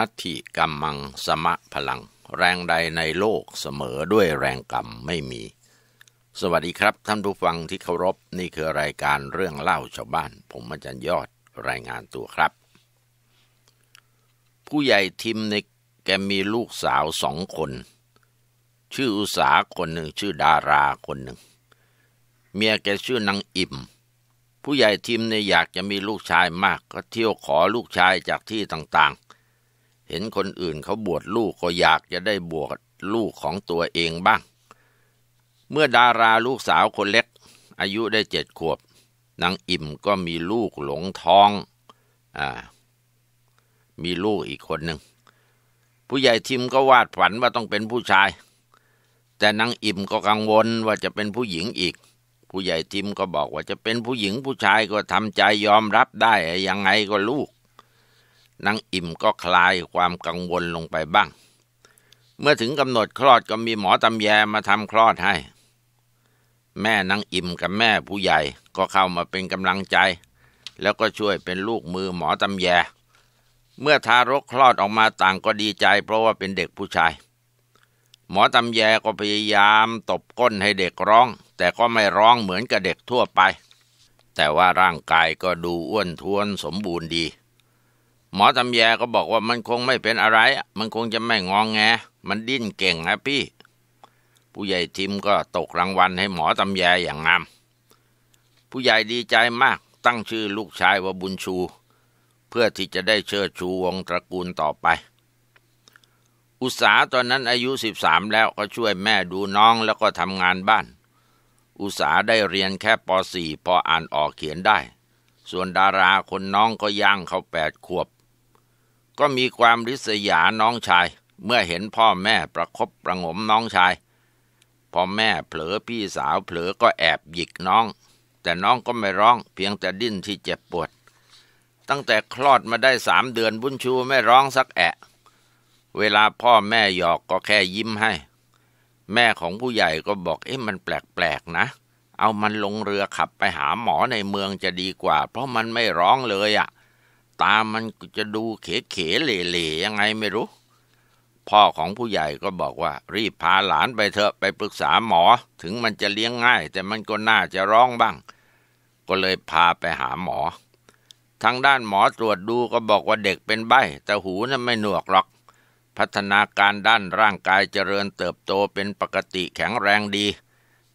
นัตถิกรมมังสมะพลัง แรงใดในโลกเสมอด้วยแรงกรรมไม่มี สวัสดีครับ ท่านผู้ฟังที่เคารพนี่คือรายการเรื่องเล่าชาวบ้าน ผมอาจารย์ยอดรายงานตัวครับ ผู้ใหญ่ทิมในแกมีลูกสาวสองคน ชื่ออุสาคนหนึ่งชื่อดาราคนหนึ่งเมียแกชื่อนางอิ่ม ผู้ใหญ่ทิมเนี่ยอยากจะมีลูกชายมากก็เที่ยวขอลูกชายจากที่ต่างเห็นคนอื่นเขาบวชลูกก็อยากจะได้บวชลูกของตัวเองบ้าง เมื่อดาราลูกสาวคนเล็ก อายุได้เจ็ดขวบนางอิ่มก็มีลูกหลงท้องอ่ามีลูกอีกคนหนึ่งผู้ใหญ่ทิมก็วาดฝันว่าต้องเป็นผู้ชาย แต่นางอิ่มก็กังวลว่าจะเป็นผู้หญิงอีก ผู้ใหญ่ทิมก็บอกว่าจะเป็นผู้หญิงผู้ชายก็ทำใจยอมรับได้ยังไงก็ลูกนางอิ่มก็คลายความกังวลลงไปบ้าง เมื่อถึงกำหนดคลอดก็มีหมอตำแยมาทำคลอดให้ แม่นางอิ่มกับแม่ผู้ใหญ่ก็เข้ามาเป็นกำลังใจ แล้วก็ช่วยเป็นลูกมือหมอตำแย เมื่อทารกคลอดออกมาต่างก็ดีใจเพราะว่าเป็นเด็กผู้ชาย หมอตำแยก็พยายามตบก้นให้เด็กร้องแต่ก็ไม่ร้องเหมือนกับเด็กทั่วไป แต่ว่าร่างกายก็ดูอ้วนท้วนสมบูรณ์ดีหมอทำยาก็บอกว่ามันคงไม่เป็นอะไร มันคงจะไม่งองแง มันดิ้นเก่งนะพี่ ผู้ใหญ่ทิมก็ตกรางวัลให้หมอทำยาอย่างงามผู้ใหญ่ดีใจมาก ตั้งชื่อลูกชายว่าบุญชู เพื่อที่จะได้เชิดชูวงตระกูลต่อไป อุตสาตอนนั้นอายุ 13 แล้วก็ช่วยแม่ดูน้องแล้วก็ทำงานบ้าน อุตสาได้เรียนแค่ป .4 พออ่านออกเขียนได้ ส่วนดาราคนน้องก็ย่างเขาแปดขวบก็มีความริษยาน้องชาย เมื่อเห็นพ่อแม่ประครบประงมน้องชาย พ่อแม่เผลอพี่สาวเผลอก็แอบหยิกน้อง แต่น้องก็ไม่ร้อง เพียงแต่ดิ้นที่เจ็บปวด ตั้งแต่คลอดมาได้สามเดือนบุญชูไม่ร้องสักแอะ เวลาพ่อแม่หยอกก็แค่ยิ้มให้ แม่ของผู้ใหญ่ก็บอกเอ๊ะมันแปลกๆนะ เอามันลงเรือขับไปหาหมอในเมืองจะดีกว่า เพราะมันไม่ร้องเลยอะ่ะตามันจะดูเขเขเหล่ๆยังไงไม่รู้ พ่อของผู้ใหญ่ก็บอกว่ารีบพาหลานไปเถอะไปปรึกษาหมอ ถึงมันจะเลี้ยงง่าย แต่มันก็น่าจะร้องบ้าง ก็เลยพาไปหาหมอ ทางด้านหมอตรวจดูก็บอกว่าเด็กเป็นใบแต่หูน่นไม่หนวกหรอก พัฒนาการด้านร่างกายเจริญเติบโตเป็นปกติแข็งแรงดี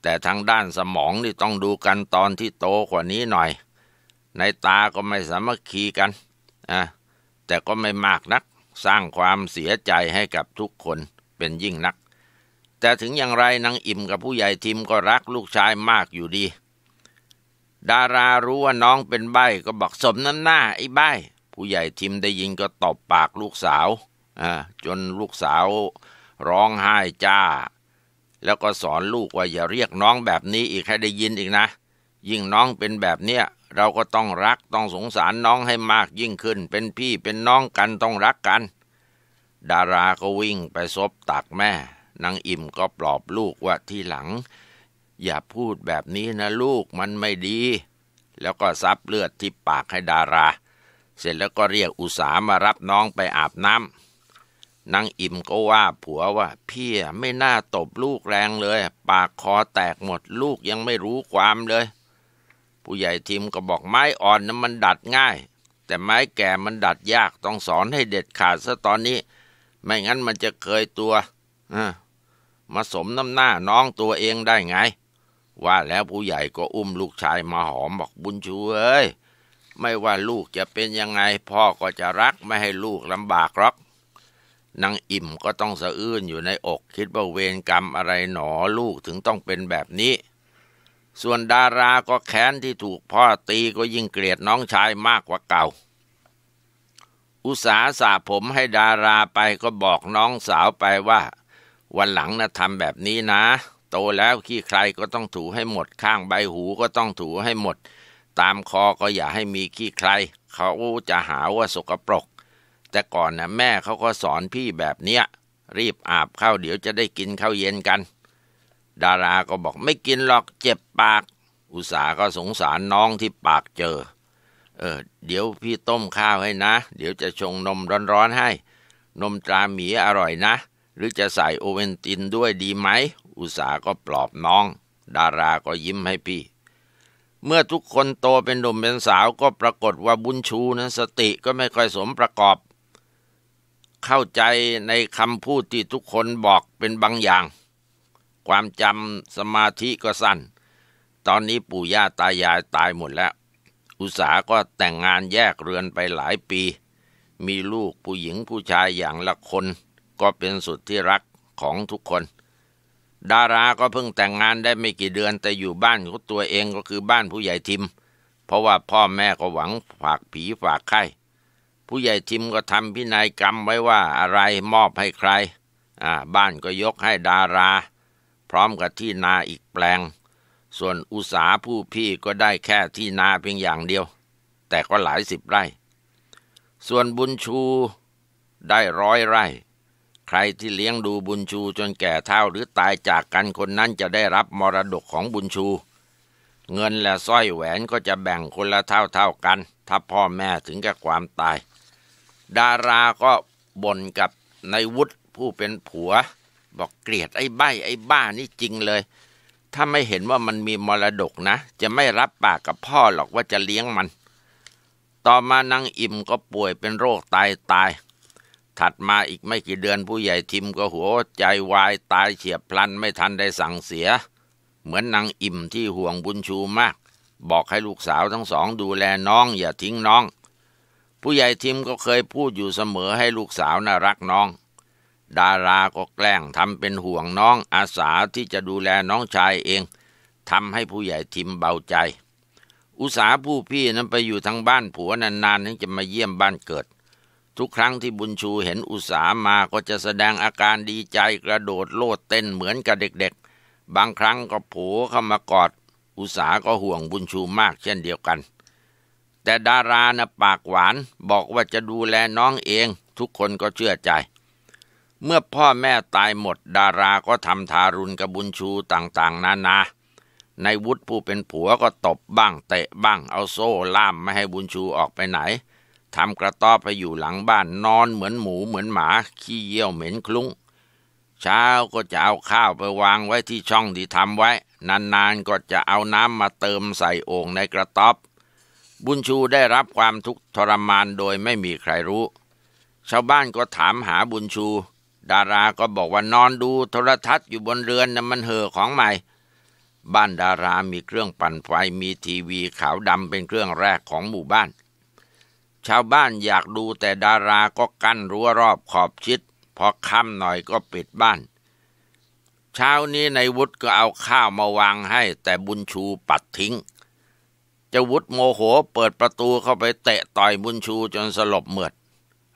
แต่ทางด้านสมองนี่ต้องดูกันตอนที่โตกว่านี้หน่อย ในตาก็ไม่สามัคคีกันะแต่ก็ไม่มากนักสร้างความเสียใจให้กับทุกคนเป็นยิ่งนัก แต่ถึงอย่างไรนางอิ่มกับผู้ใหญ่ทิมก็รักลูกชายมากอยู่ดี ดารารู้ว่าน้องเป็นใบก็บอกสมน้ำหน้าไอ้ใบผู้ใหญ่ทิมได้ยินก็ตบปากลูกสาว จนลูกสาวร้องไห้จ้า แล้วก็สอนลูกว่าอย่าเรียกน้องแบบนี้อีกให้ได้ยินอีกนะ ยิ่งน้องเป็นแบบเนี้ยเราก็ต้องรักต้องสงสารน้องให้มากยิ่งขึ้น เป็นพี่เป็นน้องกันต้องรักกัน ดาราก็วิ่งไปซบตักแม่นางอิ่มก็ปลอบลูกว่าที่หลัง อย่าพูดแบบนี้นะลูกมันไม่ดี แล้วก็ซับเลือดที่ปากให้ดารา เสร็จแล้วก็เรียกอุสามารับน้องไปอาบน้ำนางอิ่มก็ว่าผัวว่าพี่ไม่น่าตบลูกแรงเลย ปากคอแตกหมดลูกยังไม่รู้ความเลยผู้ใหญ่ทีมก็บอกไม้อ่อนนะมันดัดง่าย แต่ไม้แก่มันดัดยากต้องสอนให้เด็ดขาดซะตอนนี้ ไม่งั้นมันจะเคยตัวมาสมน้ำหน้าน้องตัวเองได้ไง ว่าแล้วผู้ใหญ่ก็อุ้มลูกชายมาหอมบอกบุญชูเอ้ยไม่ว่าลูกจะเป็นยังไง พ่อก็จะรักไม่ให้ลูกลำบากหรอกนางอิ่มก็ต้องสะอื้นอยู่ในอก คิดว่าเวรกรรมอะไรหนอลูกถึงต้องเป็นแบบนี้ส่วนดาราก็แค้นที่ถูกพ่อตีก็ยิ่งเกลียดน้องชายมากกว่าเก่า อุตสาสาผมให้ดาราไปก็บอกน้องสาวไปว่า วันหลังนะทำแบบนี้นะ โตแล้วขี้ใครก็ต้องถูให้หมดข้างใบหูก็ต้องถูให้หมด ตามคอก็อย่าให้มีขี้ใครเขาจะหาว่าสกปรก แต่ก่อนนะแม่เขาก็สอนพี่แบบเนี้ยรีบอาบเข้าเดี๋ยวจะได้กินข้าวเย็นกันดาราก็บอกไม่กินหรอกเจ็บปาก อุตสาก็สงสารน้องที่ปากเจอเออ เดี๋ยวพี่ต้มข้าวให้นะ เดี๋ยวจะชงนมร้อนๆให้ นมตราหมีอร่อยนะ หรือจะใส่โอเวนตินด้วยดีไหม อุตสาก็ปลอบน้อง ดาราก็ยิ้มให้พี่ เมื่อทุกคนโตเป็นหนุ่มเป็นสาวก็ปรากฏว่าบุญชูนั้นสติก็ไม่ค่อยสมประกอบ เข้าใจในคำพูดที่ทุกคนบอกเป็นบางอย่างความจำสมาธิก็สั้นตอนนี้ปู่ย่าตายายตายหมดแล้ว อุตสาก็แต่งงานแยกเรือนไปหลายปี มีลูกผู้หญิงผู้ชายอย่างละคน ก็เป็นสุดที่รักของทุกคน ดาราก็เพิ่งแต่งงานได้ไม่กี่เดือนแต่อยู่บ้านของตัวเองก็คือบ้านผู้ใหญ่ทิม เพราะว่าพ่อแม่ก็หวังฝากผีฝากไข้ผู้ใหญ่ทิมก็ทำพินัยกรรมไว้ว่าอะไรมอบให้ใคร อ่าบ้านก็ยกให้ดาราร้อมกับที่นาอีกแปลง ส่วนอุสาผู้พี่ก็ได้แค่ที่นาเพียงอย่างเดียว แต่ก็หลายสิบไร่ ส่วนบุญชูได้ร้อยไร่ ใครที่เลี้ยงดูบุญชูจนแก่เท่าหรือตายจากกันคนนั้นจะได้รับมรดกของบุญชู เงินและสร้อยแหวนก็จะแบ่งคนละเท่าเท่ากัน ถ้าพ่อแม่ถึงกับความตาย ดาราก็บ่นกับในวุฒิผู้เป็นผัวบอกเกลียดไอ้ใบไอ้บ้านี่จริงเลย ถ้าไม่เห็นว่ามันมีมรดกนะจะไม่รับปากกับพ่อหรอกว่าจะเลี้ยงมัน ต่อมานางอิ่มก็ป่วยเป็นโรคตายตาย ถัดมาอีกไม่กี่เดือนผู้ใหญ่ทิมก็หัว ใจวายตายเฉียบพลันไม่ทันได้สั่งเสีย เหมือนนางอิ่มที่ห่วงบุญชูมาก บอกให้ลูกสาวทั้งสอง ดูแลน้อง อย่าทิ้งน้อง ผู้ใหญ่ทิมก็เคยพูดอยู่เสมอให้ลูกสาวน่ารักน้องดาราก็แกล้งทำเป็นห่วงน้องอาสาที่จะดูแลน้องชายเองทำให้ผู้ใหญ่ทิมเบาใจ อุสาผู้พี่นั้นไปอยู่ทางบ้านผัวนานๆถึงจะมาเยี่ยมบ้านเกิด ทุกครั้งที่บุญชูเห็นอุสามาก็จะแสดงอาการดีใจกระโดดโลดเต้นเหมือนกับเด็กๆ บางครั้งก็ผัวเข้ามากอด อุสาก็ห่วงบุญชูมากเช่นเดียวกัน แต่ดารานะปากหวานบอกว่าจะดูแลน้องเอง ทุกคนก็เชื่อใจเมื่อพ่อแม่ตายหมดดาราก็ทำทารุณกระบุญชูต่างๆนานา ในวุฒิผู้เป็นผัวก็ตบบ้างเตะบ้างเอาโซ่ล่ามไม่ให้บุญชูออกไปไหนทำกระต๊อบไปอยู่หลังบ้านนอนเหมือนหมูเหมือนหมา ขี้เยี่ยวเหม็นคลุ้งเช้าก็จะเอาข้าวไปวางไว้ที่ช่องที่ทำไว้นานๆก็จะเอาน้ำมาเติมใส่โอ่งในกระต๊อบ บุญชูได้รับความทุกข์ทรมานโดยไม่มีใครรู้ ชาวบ้านก็ถามหาบุญชูดาราก็บอกว่านอนดูโทรทัศน์อยู่บนเรือนน่ะมันเห่อของใหม่ บ้านดารามีเครื่องปั่นไฟ มีทีวีขาวดำเป็นเครื่องแรกของหมู่บ้าน ชาวบ้านอยากดูแต่ดาราก็กั้นรั้วรอบขอบชิด พอค่ำหน่อยก็ปิดบ้านเช้านี้ในวุฒิก็เอาข้าวมาวางให้แต่บุญชูปัดทิ้งจวุฒิโมโหเปิดประตูเข้าไปเตะต่อยบุญชูจนสลบเหมือด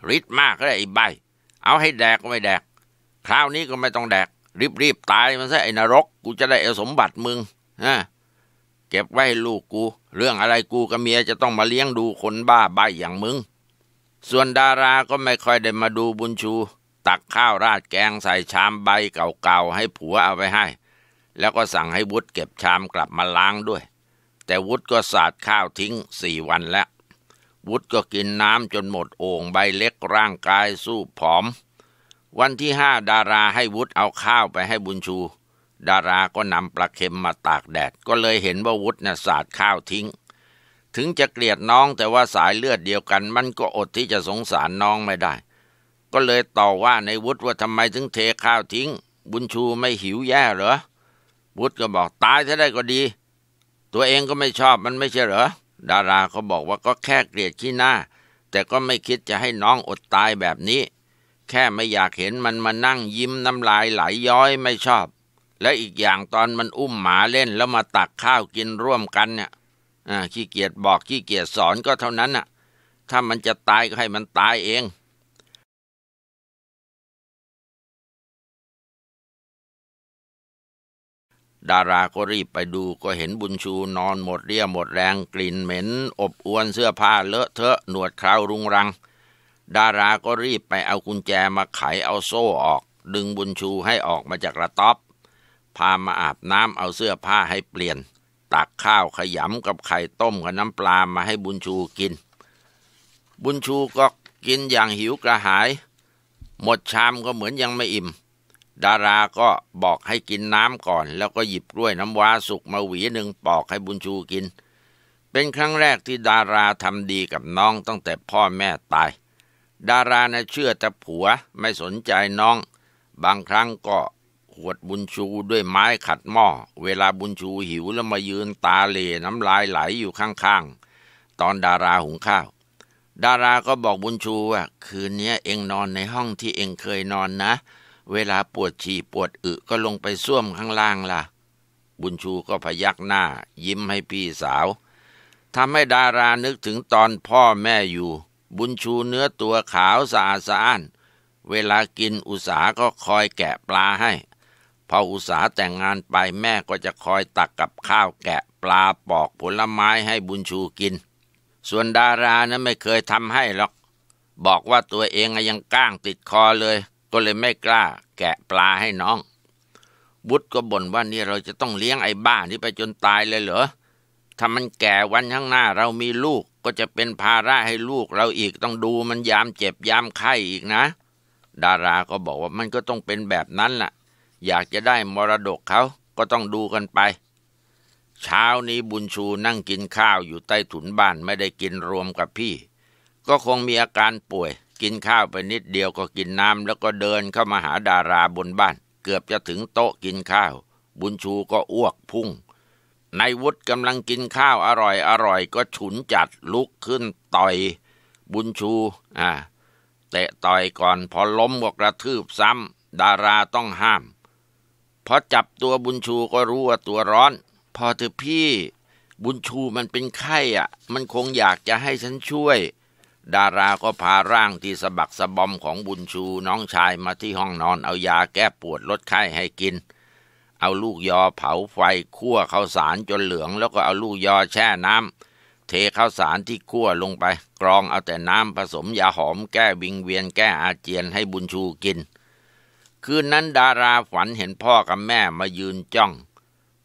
ริดมากเลยไอ้ใบ เอาให้แดกก็ไม่แดกคราวนี้ก็ไม่ต้องแดก รีบ ๆ ตายมันซะไอ้นรกกูจะได้เอาสมบัติมึงนะเก็บไว้ลูกกู เรื่องอะไรกูกับเมียจะต้องมาเลี้ยงดูคนบ้าใบาอย่างมึง ส่วนดาราก็ไม่ค่อยได้มาดูบุญชู ตักข้าวราดแกงใส่ชามใบเก่าๆให้ผัวเอาไว้ให้ แล้วก็สั่งให้วุฒเก็บชามกลับมาล้างด้วย แต่วุฒก็สาดข้าวทิ้งสี่วันแล้ววุฒก็กินน้ำจนหมดโอ่งใบเล็กร่างกายสู้ผอมวันที่ห้าดาราให้วุฒเอาข้าวไปให้บุญชู ดาราก็นำปลาเค็มมาตากแดด ก็เลยเห็นว่าวุฒน่ะสาดข้าวทิ้ง ถึงจะเกลียดน้องแต่ว่าสายเลือดเดียวกัน มันก็อดที่จะสงสารน้องไม่ได้ ก็เลยต่อว่าในวุฒว่าทำไมถึงเทข้าวทิ้ง บุญชูไม่หิวแย่เหรอ วุฒก็บอกตายถ้าได้ก็ดี ตัวเองก็ไม่ชอบมันไม่ใช่เหรอดาราเขาบอกว่าก็แค่เกลียดขี้หน้า แต่ก็ไม่คิดจะให้น้องอดตายแบบนี้แค่ไม่อยากเห็นมันมานั่งยิ้มน้ำลายไหลยย้อยไม่ชอบและอีกอย่างตอนมันอุ้มหมาเล่นแล้วมาตักข้าวกินร่วมกันเนี่ยขี้เกียจบอกขี้เกียจสอนก็เท่านั้นน่ะ ถ้ามันจะตายก็ให้มันตายเอง ดาราก็รีบไปดูก็เห็นบุญชูนอนหมดเรี่ยวหมดแรงกลิ่นเหม็น อบอวนเสื้อผ้าเลอะเทอะหนวดคราวรุงรังดาราก็รีบไปเอากุญแจมาไขเอาโซ่ออก ดึงบุญชูให้ออกมาจากกระต๊อบพามาอาบน้ำเอาเสื้อผ้าให้เปลี่ยน ตักข้าวขยำกับไข่ต้มกับน้ำปลามาให้บุญชูกิน บุญชูก็กินอย่างหิวกระหาย หมดชามก็เหมือนยังไม่อิ่ม ดาราก็บอกให้กินน้ำก่อน แล้วก็หยิบกล้วยน้ำว้าสุกมาหวีหนึ่งปอกให้บุญชูกิน เป็นครั้งแรกที่ดาราทำดีกับน้องตั้งแต่พ่อแม่ตายดารานะเชื่อแต่ผัวไม่สนใจน้อง บางครั้งก็หวดบุญชูด้วยไม้ขัดหม้อเวลาบุญชูหิวแล้วมายืนตาเลน้ำลายไหลอยู่ข้างๆ ตอนดาราหุงข้าว ดารา ก็บอกบุญชูว่าคืนนี้เองนอนในห้องที่เองเคยนอนนะ เวลาปวดฉี่ปวดอึก็ลงไปซ่วมข้างล่างล่ะบุญชูก็พยักหน้า ยิ้มให้พี่สาวทำให้ดารานึกถึงตอนพ่อแม่อยู่บุญชูเนื้อตัวขาวสะอาด สะอ้าน เวลากินอุสาก็คอยแกะปลาให้พออุสาแต่งงานไปแม่ก็จะคอยตักกับข้าวแกะปลาปอกผลไม้ให้บุญชูกิน ส่วนดารานะั้นไม่เคยทำให้หรอก บอกว่าตัวเองยังก้างติดคอเลย ก็เลยไม่กล้าแกะปลาให้น้อง บุตรก็บ่นว่านี่เราจะต้องเลี้ยงไอ้บ้านี้ไปจนตายเลยเหรอถ้ามันแก่วันข้างหน้าเรามีลูกก็จะเป็นภาระให้ลูกเราอีกต้องดูมันยามเจ็บยามไข้อีกนะ ดาราก็บอกว่ามันก็ต้องเป็นแบบนั้นแหละอยากจะได้มรดกเขาก็ต้องดูกันไป เช้านี้บุญชูนั่งกินข้าวอยู่ใต้ถุนบ้านไม่ได้กินรวมกับพี่ ก็คงมีอาการป่วย กินข้าวไปนิดเดียวก็กินน้ำแล้วก็เดินเข้ามาหาดาราบนบ้าน เกือบจะถึงโต๊ะกินข้าว บุญชูก็อ้วกพุ่งนายวุฒิกำลังกินข้าวอร่อยอร่อยก็ฉุนจัดลุกขึ้นต่อยบุญชูอ่าเตะต่อยก่อนพอล้มก็กระทืบซ้ำดาราต้องห้ามพอจับตัวบุญชูก็รู้ว่าตัวร้อน พอเธอพี่บุญชูมันเป็นไข้อ่ะ มันคงอยากจะให้ฉันช่วย ดาราก็พาร่างที่สะบักสะบอมของบุญชูน้องชายมาที่ห้องนอนเอายาแก้ปวดลดไข้ให้กินเอาลูกยอเผาไฟคั่วข้าวสารจนเหลือง แล้วก็เอาลูกยอแช่น้ำเทข้าวสารที่คั่วลงไปกรองเอาแต่น้ำผสมยาหอมแก้วิงเวียนแก้อาเจียนให้บุญชูกิน คืนนั้นดาราฝันเห็นพ่อกับแม่มายืนจ้อง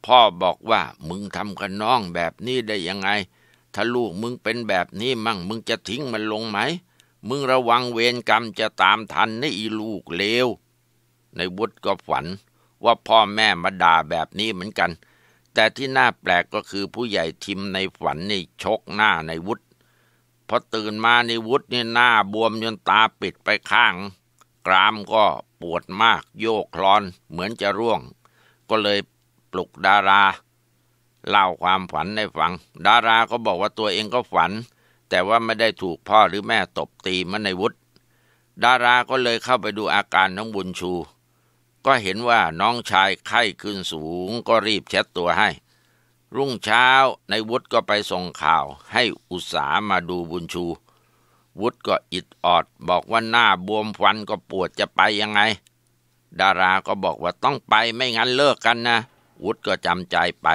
พ่อบอกว่ามึงทำกับน้องแบบนี้ได้ยังไง ถ้าลูกมึงเป็นแบบนี้มั่งมึงจะทิ้งมันลงไหม มึงระวังเวรกรรมจะตามทันนอีลูกเลว ในวุฒิก็ฝันว่าพ่อแม่มาด่าแบบนี้เหมือนกัน แต่ที่น่าแปลกก็คือผู้ใหญ่ทิมในฝันนี่ชกหน้าในวุฒิพอตื่นมาในวุฒินี่หน้า บวมจนตาปิดไปข้าง กรามก็ปวดมากโยกคลอนเหมือนจะร่วง ก็เลยปลุกดารา เล่าความฝันในฝัง ดาราก็บอกว่าตัวเองก็ฝัน แต่ว่าไม่ได้ถูกพ่อหรือแม่ตบตีมันในวุฒิดาราก็เลยเข้าไปดูอาการน้องบุญชูก็เห็นว่าน้องชายไข้ขึ้นสูงก็รีบเช็ดตัวให้ รุ่งเช้าในวุฒิก็ไปส่งข่าว ให้อุตสามาดูบุญชู วุฒิก็อิดออด บอกว่าหน้าบวมฟันก็ปวดจะไปยังไง ดาราก็บอกว่าต้องไปไม่งั้นเลิกกันนะวุฒิก็จำใจไป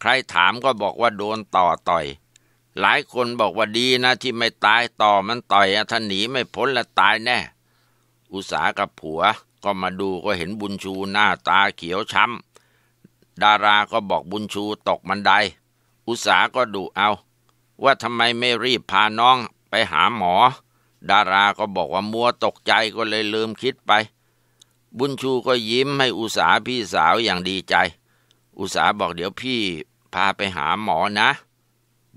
ใครถามก็บอกว่าโดนต่อต่อย หลายคนบอกว่าดีนะที่ไม่ตายต่อมันต่อยถ้าหนีไม่พ้นละตายแน่อุตสากับผัวก็มาดูก็เห็นบุญชูหน้าตาเขียวช้ำ ดาราก็บอกบุญชูตกบันไดอุตสาก็ดูเอา ว่าทำไมไม่รีบพาน้องไปหาหมอ ดาราก็บอกว่ามัวตกใจก็เลยลืมคิดไป บุญชูก็ยิ้มให้อุตสาพี่สาวอย่างดีใจ อุตสาบอกเดี๋ยวพี่พาไปหาหมอนะ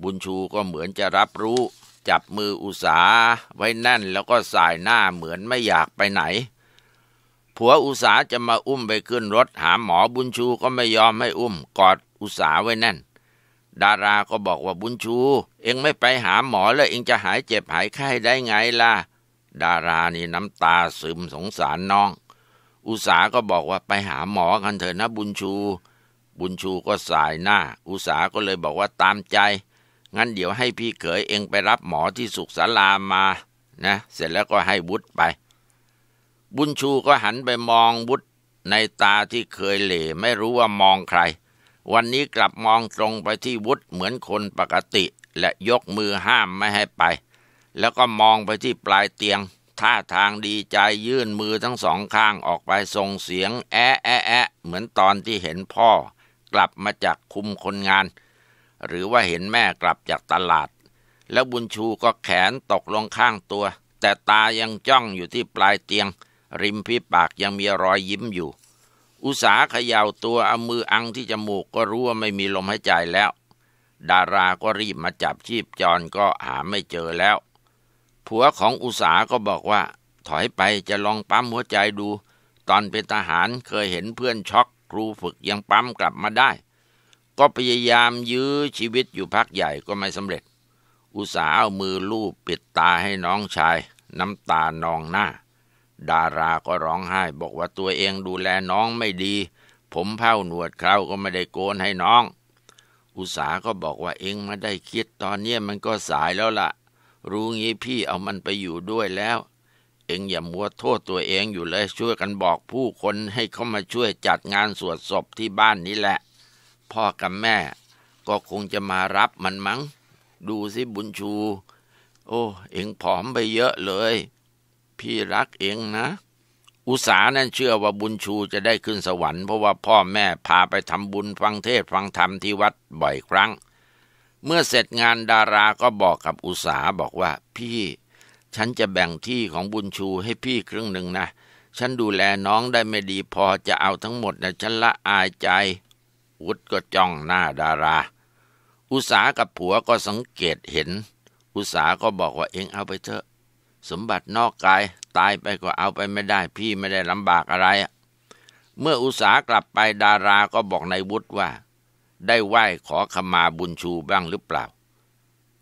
บุญชูก็เหมือนจะรับรู้ จับมืออุตสาไว้แน่นแล้วก็สายหน้าเหมือนไม่อยากไปไหนผัวอุสาจะมาอุ้มไปขึ้นรถ หาหมอบุญชูก็ไม่ยอมให้อุ้ม กอดอุสาไว้แน่น ดาราก็บอกว่าบุญชู เอ็งไม่ไปหาหมอแล้วเอ็งจะหายเจ็บหายไข้ได้ไงล่ะดารานี่น้ำตาซึมสงสารน้อง อุสาก็บอกว่าไปหาหมอกันเถอะนะบุญชู บุญชูก็สายหน้า อุสาก็เลยบอกว่าตามใจ งั้นเดี๋ยวให้พี่เขยเอ็งไปรับหมอที่สุขสารามา นะ เสร็จแล้วก็ให้วุฒิไปบุญชูก็หันไปมองวุฒในตาที่เคยเหล่ไม่รู้ว่ามองใคร วันนี้กลับมองตรงไปที่วุฒเหมือนคนปกติและยกมือห้ามไม่ให้ไป แล้วก็มองไปที่ปลายเตียงท่าทางดีใจยื่นมือทั้งสองข้างออกไปส่งเสียง แอะแอะแอะเหมือนตอนที่เห็นพ่อ กลับมาจากคุมคนงาน หรือว่าเห็นแม่กลับจากตลาด แล้วบุญชูก็แขนตกลงข้างตัว แต่ตายังจ้องอยู่ที่ปลายเตียงริมพิปากยังมีรอยยิ้มอยู่ อุสาเขย่าตัวเอามืออังที่จมูกก็รู้ว่าไม่มีลมหายใจแล้ว ดาราก็รีบมาจับชีพจรก็หาไม่เจอแล้ว ผัวของอุสาก็บอกว่า ถอยไปจะลองปั๊มหัวใจดู ตอนเป็นทหารเคยเห็นเพื่อนช็อกครูฝึกยังปั๊มกลับมาได้ ก็พยายามยื้อชีวิตอยู่พักใหญ่ก็ไม่สำเร็จ อุตสาเอามือลูบปิดตาให้น้องชาย น้ำตานองหน้าดาราก็ร้องไห้บอกว่าตัวเองดูแลน้องไม่ดี ผมเผ้าหนวดเคราก็ไม่ได้โกนให้น้อง อุสาก็บอกว่าเองมาได้คิดตอนเนี้มันก็สายแล้วละ่ะ รู้งี้พี่เอามันไปอยู่ด้วยแล้วเองอย่ามัวโทษตัวเองอยู่เลยช่วยกันบอกผู้คนให้เขามาช่วยจัดงานสวดศพที่บ้านนี้แหละ พ่อกับแม่ ก็คงจะมารับมันมัง้งดูสิบุญชู โอ้เองผอมไปเยอะเลยพี่รักเองนะ อุสานั่นเชื่อว่าบุญชูจะได้ขึ้นสวรรค์เพราะว่าพ่อแม่พาไปทำบุญฟังเทศฟังธรรมที่วัดบ่อยครั้ง เมื่อเสร็จงานดาราก็บอกกับอุสาบอกว่า พี่ ฉันจะแบ่งที่ของบุญชูให้พี่ครึ่งหนึ่งนะ ฉันดูแลน้องได้ไม่ดีพอจะเอาทั้งหมดนะฉันละอายใจวุฒก็จ้องหน้าดารา อุสากับผัวก็สังเกตเห็น อุสาก็บอกว่าเองเอาไปเถอะสมบัตินอกกาย ตายไปก็เอาไปไม่ได้พี่ไม่ได้ลำบากอะไร เมื่ออุตสาหกลับไปดาราก็บอกนายวุฒิว่า ได้ไหว้ขอขมาบุญชูบ้างหรือเปล่า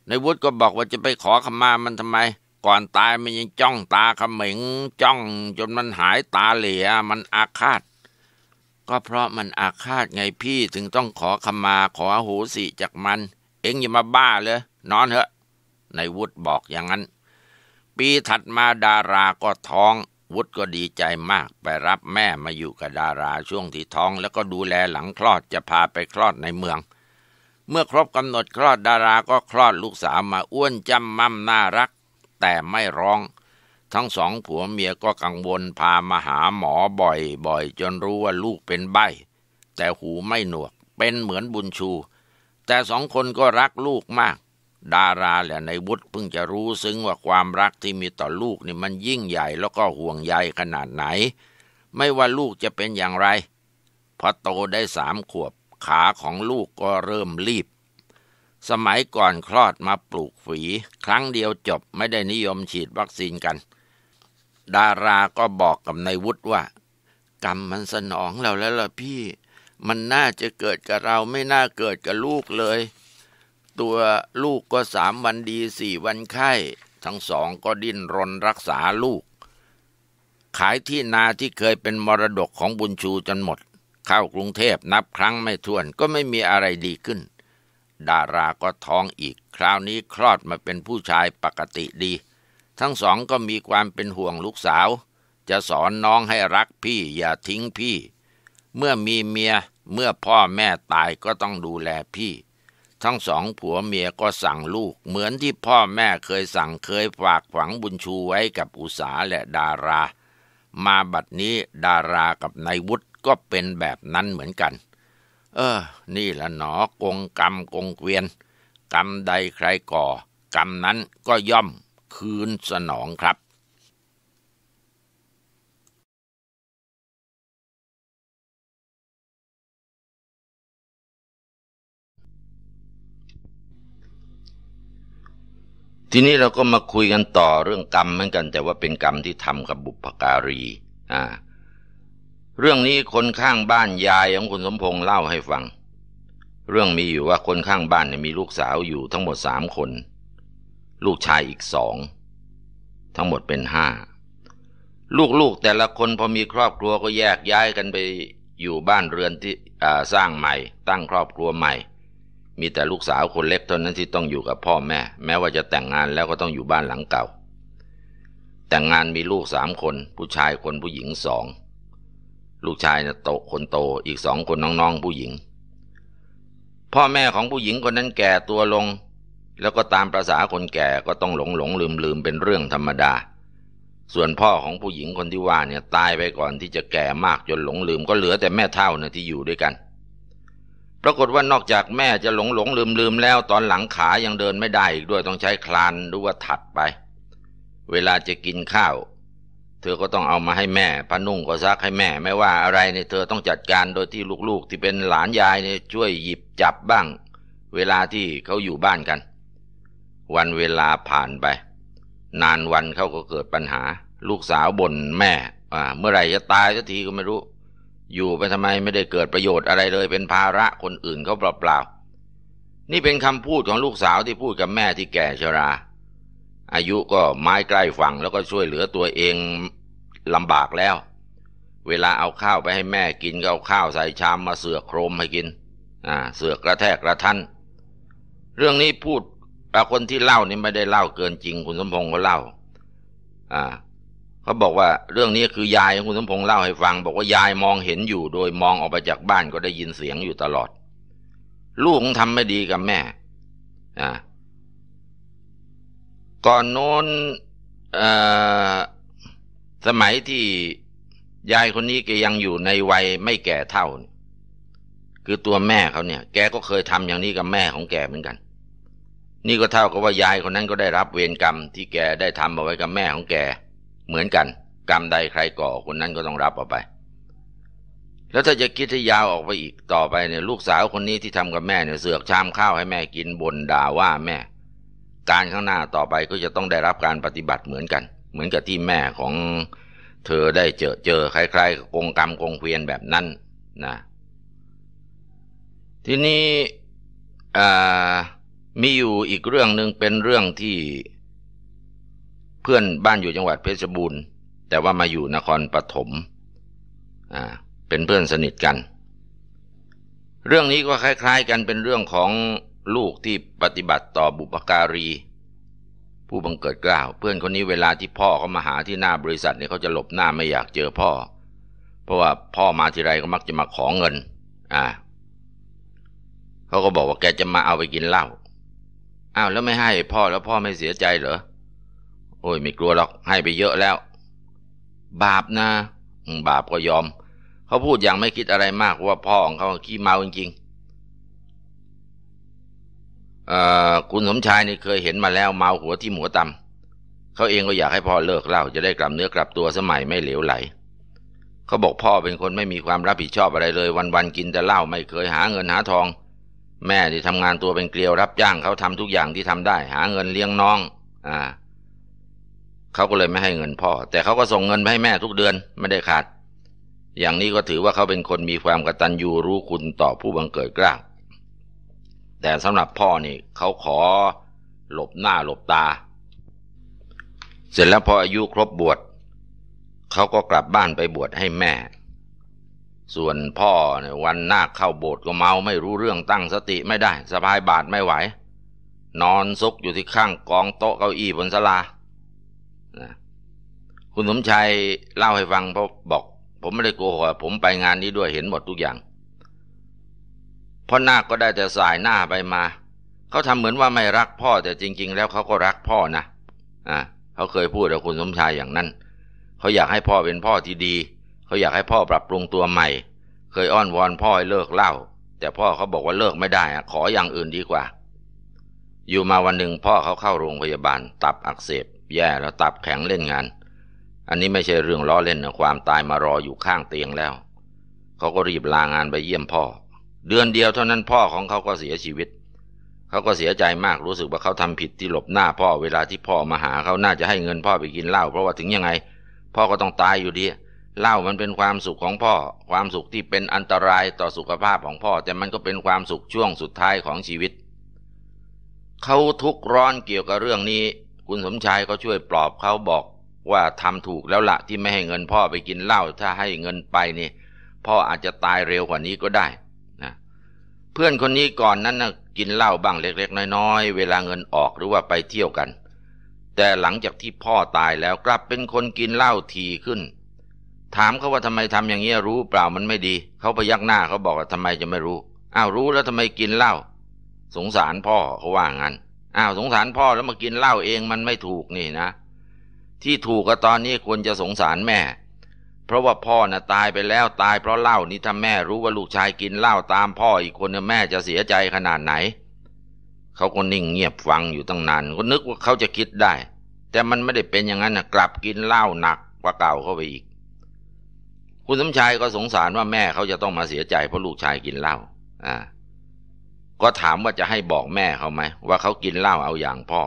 นายวุฒิก็บอกว่าจะไปขอขมามันทำไม ก่อนตายมันยังจ้องตาขมิงจ้องจนมันหายตาเหลียมันอาฆาต ก็เพราะมันอาฆาตไงพี่ถึงต้องขอขมา ขอโหสิจากมัน เอ็งอย่ามาบ้าเลยนอนเถอะนายวุฒิบอกอย่างนั้นปีถัดมาดาราก็ท้อง วุฒิก็ดีใจมาก ไปรับแม่มาอยู่กับดาราช่วงที่ท้องแล้วก็ดูแลหลังคลอดจะพาไปคลอดในเมือง เมื่อครบกำหนดคลอดดาราก็คลอดลูกสาวมาอ้วนจำมั่มน่ารัก แต่ไม่ร้อง ทั้งสองผัวเมียก็กังวลพามาหาหมอบ่อยๆจนรู้ว่าลูกเป็นใบ้ แต่หูไม่หนวกเป็นเหมือนบุญชู แต่สองคนก็รักลูกมากดาราและในวุฒิเพิ่งจะรู้ซึ้งว่าความรักที่มีต่อลูกนี่มันยิ่งใหญ่แล้วก็ห่วงใยขนาดไหน ไม่ว่าลูกจะเป็นอย่างไร พอโตได้สามขวบขาของลูกก็เริ่มรีบ สมัยก่อนคลอดมาปลูกฝีครั้งเดียวจบไม่ได้นิยมฉีดวัคซีนกัน ดาราก็บอกกับนายวุฒิว่า กรรมมันสนองเราแล้วล่ะพี่ มันน่าจะเกิดกับเราไม่น่าเกิดกับลูกเลยตัวลูกก็สามวันดีสี่วันไข้ ทั้งสองก็ดิ้นรนรักษาลูก ขายที่นาที่เคยเป็นมรดกของบุญชูจนหมด เข้ากรุงเทพนับครั้งไม่ถ้วนก็ไม่มีอะไรดีขึ้น ดาราก็ท้องอีกคราวนี้คลอดมาเป็นผู้ชายปกติดี ทั้งสองก็มีความเป็นห่วงลูกสาว จะสอนน้องให้รักพี่อย่าทิ้งพี่ เมื่อมีเมียเมื่อพ่อแม่ตายก็ต้องดูแลพี่ทั้งสองผัวเมียก็สั่งลูกเหมือนที่พ่อแม่เคยสั่งเคยฝากฝังบุญชูไว้กับอุสาและดารา มาบัดนี้ดารากับนายวุฒิก็เป็นแบบนั้นเหมือนกัน เออ นี่ละหนอกงกรรมกงเกวียน กรรมใดใครก่อ กรรมนั้นก็ย่อมคืนสนองครับทีนี้เราก็มาคุยกันต่อเรื่องกรรมเหมือนกันแต่ว่าเป็นกรรมที่ทำกับบุพการีอ่าเรื่องนี้คนข้างบ้านยายของคุณสมพงษ์เล่าให้ฟัง เรื่องมีอยู่ว่าคนข้างบ้านเนี่ยมีลูกสาวอยู่ทั้งหมดสามคน ลูกชายอีกสอง ทั้งหมดเป็นห้า ลูกๆแต่ละคนพอมีครอบครัวก็แยกย้ายกันไปอยู่บ้านเรือนที่สร้างใหม่ ตั้งครอบครัวใหม่มีแต่ลูกสาวคนเล็กเท่านั้นที่ต้องอยู่กับพ่อแม่ แม้ว่าจะแต่งงานแล้วก็ต้องอยู่บ้านหลังเก่า แต่งงานมีลูกสามคน ผู้ชายคนผู้หญิงสองลูกชายนะโตคนโตอีกสองคนน้องๆ ผู้หญิง พ่อแม่ของผู้หญิงคนนั้นแก่ตัวลง แล้วก็ตามประษาคนแก่ก็ต้องหลงหลงลืมลืมเป็นเรื่องธรรมดา ส่วนพ่อของผู้หญิงคนที่ว่าเนี่ยตายไปก่อนที่จะแก่มากจนหลงลืม ก็เหลือแต่แม่เท่านะที่อยู่ด้วยกันปรากฏว่านอกจากแม่จะหลงหลงลืมลืมแล้วตอนหลังขายังเดินไม่ได้อีกด้วยต้องใช้คลานหรือว่าถัดไป เวลาจะกินข้าวเธอก็ต้องเอามาให้แม่พนุ่งก็ซักให้แม่ไม่ว่าอะไรในเธอต้องจัดการโดยที่ลูกๆที่เป็นหลานยายเนี่ยช่วยหยิบจับบ้างเวลาที่เขาอยู่บ้านกัน วันเวลาผ่านไป นานวันเขาก็เกิดปัญหา ลูกสาวบ่นแม่เมื่อไหร่จะตายสักทีก็ไม่รู้อยู่ไปทำไมไม่ได้เกิดประโยชน์อะไรเลยเป็นภาระคนอื่นเขาเปล่าๆนี่เป็นคำพูดของลูกสาวที่พูดกับแม่ที่แก่ชราอายุก็ไม้ใกล้ฝั่งแล้วก็ช่วยเหลือตัวเองลำบากแล้ว เวลาเอาข้าวไปให้แม่กิน ก็เอาข้าวใส่ชามมาเสือกโครมให้กินอ่าเสือกกระแทกกระทันเรื่องนี้พูดคนที่เล่านี่ไม่ได้เล่าเกินจริงคุณสมพงศ์ก็เล่า อ่าเขาบอกว่าเรื่องนี้คือ ยายคุณสมพงษ์เล่าให้ฟัง บอกว่ายายมองเห็นอยู่ โดยมองออกไปจากบ้านก็ได้ยินเสียงอยู่ตลอด ลูกทำไม่ดีกับแม่อ่าก่อนโน้นสมัยที่ยายคนนี้แกยังอยู่ในวัยไม่แก่เท่า คือตัวแม่เขาเนี่ย แกก็เคยทำอย่างนี้กับแม่ของแกเหมือนกัน นี่ก็เท่ากับว่ายายคนนั้นก็ได้รับเวรกรรม ที่แกได้ทำเอาไว้กับแม่ของแกเหมือนกันกรรมใดใครก่อคนนั้นก็ต้องรับออกไป แล้วถ้าจะคิดให้ยาวออกไปอีกต่อไปเนี่ยลูกสาวคนนี้ที่ทำกับแม่เนี่ยเสือกชามข้าวให้แม่กินบ่นด่าว่า แม่การข้างหน้าต่อไป ก็จะต้องได้รับการปฏิบัติเหมือนกัน เหมือนกับที่แม่ของเธอได้เจอเจอใครๆกงกรรมกงเวียนแบบนั้นนะ ทีนี้มีอยู่อีกเรื่องหนึ่งเป็นเรื่องที่พื่อนบ้านอยู่จังหวัดเพชรบูรณ์ แต่ว่ามาอยู่นครปฐมอ่าเป็นเพื่อนสนิทกัน เรื่องนี้ก็คล้ายๆ กันเป็นเรื่องของลูกที่ปฏิบัติต่อบุปการี ผู้บังเกิดกล่าวเพื่อนคนนี้เวลาที่พ่อเขามาหาที่หน้าบริษัทเนี่ยเขาจะหลบหน้าไม่อยากเจอพ่อ เพราะว่าพ่อมาทีไรก็มักจะมาขอเงิน อ่าเขาก็บอกว่าแกจะมาเอาไปกินเหล้าอ้าวแล้วไม่ให้พ่อแล้วพ่อไม่เสียใจเหรอโอ้ยไม่กลัวหรอกให้ไปเยอะแล้ว บาปนะ บาปก็ยอม เขาพูดอย่างไม่คิดอะไรมากว่าพ่อของเขาขี้เมาจริงๆคุณสมชายนี่เคยเห็นมาแล้วเมาหัวที่หัวตำเขาเองก็อยากให้พ่อเลิกเล่าจะได้กลับเนื้อกลับตัวสมัยไม่เหลวไหลเขาบอกพ่อเป็นคนไม่มีความรับผิดชอบอะไรเลย วัน ๆ กินแต่เหล้าไม่เคยหาเงินหาทอง แม่ที่ทำงานตัวเป็นเกลียวรับจ้างเขาทำทุกอย่างที่ทำได้ หาเงินเลี้ยงน้อง อ่าเขาก็เลยไม่ให้เงินพ่อ แต่เขาก็ส่งเงินไปให้แม่ทุกเดือนไม่ได้ขาดอย่างนี้ก็ถือว่าเขาเป็นคนมีความกตัญญูรู้คุณต่อผู้บังเกิดกล้าแต่สำหรับพ่อนี่ เขาขอหลบหน้าหลบตา เสร็จแล้วพออายุครบบวชเขาก็กลับบ้านไปบวชให้แม่ ส่วนพ่อเนี่ยวันหน้าเข้าโบสถ์ก็เมาไม่รู้เรื่องตั้งสติไม่ได้สะพายบาดไม่ไหว นอนซุกอยู่ที่ข้างกองโต๊ะเก้าอี้บนศาลานะคุณสมชัยเล่าให้ฟังเพราะบอก ผมไม่ได้โกหกผมไปงานนี้ด้วยเห็นหมดทุกอย่าง พ่อนาคก็ได้แต่สายหน้าไปมาเขาทำเหมือนว่าไม่รักพ่อแต่จริง ๆ แล้วเขาก็รักพ่อนะอ่าเขาเคยพูดกับคุณสมชาย อย่างนั้น เขาอยากให้พ่อเป็นพ่อที่ดี เขาอยากให้พ่อปรับปรุงตัวใหม่ เคยอ้อนวอนพ่อ ให้เลิกเล่า แต่พ่อเขาบอกว่าเลิกไม่ได้ขออย่างอื่นดีกว่า อยู่มาวันหนึ่งพ่อเขาเข้าโรงพยาบาลตับอักเสบแย่แล้วตับแข็งเล่นงาน อันนี้ไม่ใช่เรื่องล้อเล่นนะความตายมารออยู่ข้างเตียงแล้วเขาก็รีบลางานไปเยี่ยมพ่อ เดือนเดียวเท่านั้นพ่อของเขาก็เสียชีวิตเขาก็เสียใจมากรู้สึกว่าเขาทำผิดที่หลบหน้าพ่อเวลาที่พ่อมาหาเขาน่าจะให้เงินพ่อไปกินเหล้าเพราะว่าถึงยังไง พ่อก็ต้องตายอยู่ดีเหล้ามันเป็นความสุขของพ่อ ความสุขที่เป็นอันตรายต่อสุขภาพของพ่อแต่มันก็เป็นความสุขช่วงสุดท้ายของชีวิตเขาทุกร้อนเกี่ยวกับเรื่องนี้คุณสมชายก็ช่วยปลอบเขาบอกว่าทำถูกแล้วละที่ไม่ให้เงินพ่อไปกินเหล้าถ้าให้เงินไปนี่พ่ออาจจะตายเร็วกว่านี้ก็ได้นะเพื่อนคนนี้ก่อนนั้นนะกินเหล้าบ้างเล็กๆน้อยๆเวลาเงินออกหรือว่าไปเที่ยวกัน แต่หลังจากที่พ่อตายแล้วกลับเป็นคนกินเหล้าทีขึ้น ถามเขาว่าทำไมทำอย่างนี้รู้เปล่ามันไม่ดี เขาพยักหน้าเขาบอกว่าทำไมจะไม่รู้อ้าวรู้แล้วทำไมกินเหล้าสงสารพ่อเขาว่างั้นอ้าวสงสารพ่อแล้วมากินเหล้าเองมันไม่ถูกนี่นะ ที่ถูกก็ตอนนี้ควรจะสงสารแม่ เพราะว่าพ่อนะ่ะตายไปแล้วตายเพราะเหล้านี่ถ้าแม่รู้ว่าลูกชายกินเหล้าตามพ่ออีกคนน่ยแม่จะเสียใจขนาดไหน เขาก็นิ่งเงียบฟังอยู่ตั้งนานก็นึกว่าเขาจะคิดได้ แต่มันไม่ได้เป็นอย่างนั้นนะกลับกินเหล้าหนักกว่าเก่าเข้าไปอีก คุณสมชายก็สงสารว่าแม่เขาจะต้องมาเสียใจเพราะลูกชายกินเหล้าอ่าก็ถามว่าจะให้บอกแม่เขาไหม ว่าเขากินเหล้าเอาอย่างพ่อ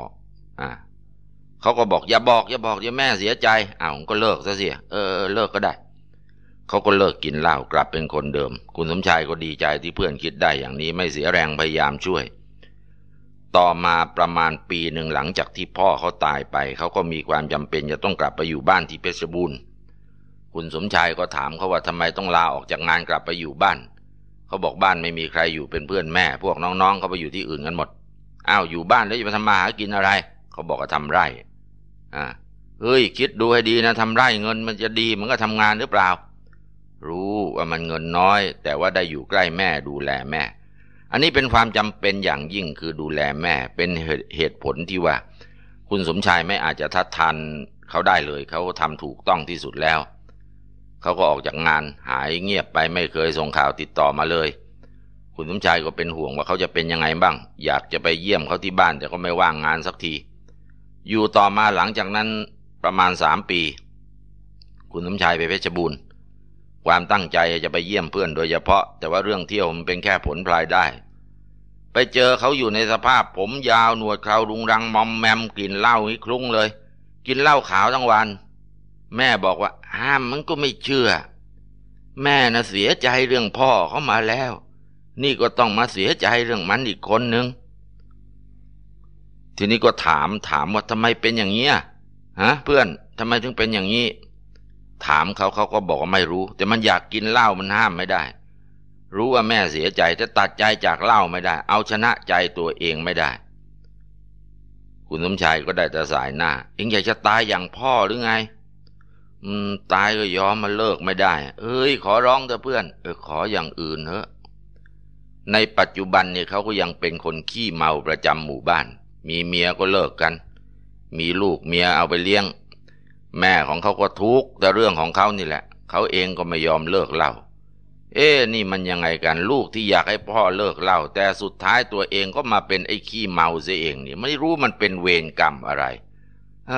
อ่าเขาก็บอกอย่าบอกอย่าบอกเดี๋ยวแม่เสียใจอ้าวก็เลิกซะสิเออ เลิกก็ได้ เขาก็เลิกกินเหล้ากลับเป็นคนเดิม คุณสมชายก็ดีใจที่เพื่อนคิดได้อย่างนี้ไม่เสียแรงพยายามช่วย ต่อมาประมาณปีหนึ่งหลังจากที่พ่อเขาตายไปเขาก็มีความจำเป็นจะต้องกลับไปอยู่บ้านที่เพชรบูรณ์คุณสมชายก็ถามเขาว่าทำไมต้องลาออกจากงานกลับไปอยู่บ้านเขาบอกบ้านไม่มีใครอยู่เป็นเพื่อนแม่ พวกน้องๆ เขาไปอยู่ที่อื่นกันหมดอ้าวอยู่บ้านแล้วจะไปทำมาหากินอะไร เขาบอกว่าทำไร่อ่าเฮ้ย คิดดูให้ดีนะทำไร่เงินมันจะดี มันก็ทำงานหรือเปล่า รู้ว่ามันเงินน้อย แต่ว่าได้อยู่ใกล้แม่ดูแลแม่ อันนี้เป็นความจำเป็นอย่างยิ่งคือดูแลแม่ เป็นเหตุผลที่ว่า คุณสมชายไม่อาจจะทัดทันเขาได้เลย เขาทำถูกต้องที่สุดแล้วเขาก็ออกจากงานหายเงียบไปไม่เคยส่งข่าวติดต่อมาเลย คุณสมชายก็เป็นห่วงว่าเขาจะเป็นยังไงบ้าง อยากจะไปเยี่ยมเขาที่บ้านแต่ก็ไม่ว่างงานสักทีอยู่ต่อมาหลังจากนั้นประมาณสามปี คุณสมชายไปเพชรบูรณ์ความตั้งใจจะไปเยี่ยมเพื่อนโดยเฉพาะแต่ว่าเรื่องเที่ยวมันเป็นแค่ผลพลายได้ ไปเจอเขาอยู่ในสภาพผมยาวหนวดเครารุงรัง มอมแมมกลิ่นเหล้านีคลุ้งเลย กินเหล้าขาวทั้งวันแม่บอกว่าห้ามมันก็ไม่เชื่อ แม่น่ะเสียใจเรื่องพ่อเขามาแล้ว นี่ก็ต้องมาเสียใจเรื่องมันอีกคนนึง ทีนี้ก็ถามถามว่าทำไมเป็นอย่างนี้ฮะ เพื่อนทำไมถึงเป็นอย่างนี้ ถามเขาเขาก็บอกว่าไม่รู้ แต่มันอยากกินเหล้ามันห้ามไม่ได้ รู้ว่าแม่เสียใจแต่ตัดใจจากเหล้าไม่ได้ เอาชนะใจตัวเองไม่ได้ คุณสมชายก็ได้แต่สายหน้าเอ็งอยากจะตายอย่างพ่อหรือไงอืมตายก็ยอมมาเลิกไม่ได้ เอ้ย ขอร้องเถอะเพื่อน เออขออย่างอื่นเถอะ ในปัจจุบันเนี่ยเขาก็ยังเป็นคนขี้เมาประจำหมู่บ้าน มีเมียก็เลิกกัน มีลูกเมียเอาไปเลี้ยง แม่ของเขาก็ทุกข์แต่เรื่องของเขานี่แหละ เขาเองก็ไม่ยอมเลิกเล่า เอ๊นี่มันยังไงกัน ลูกที่อยากให้พ่อเลิกเล่าแต่สุดท้ายตัวเองก็มาเป็นไอ้ขี้เมาเสียเองเนี่ยไม่รู้มันเป็นเวรกรรมอะไร เ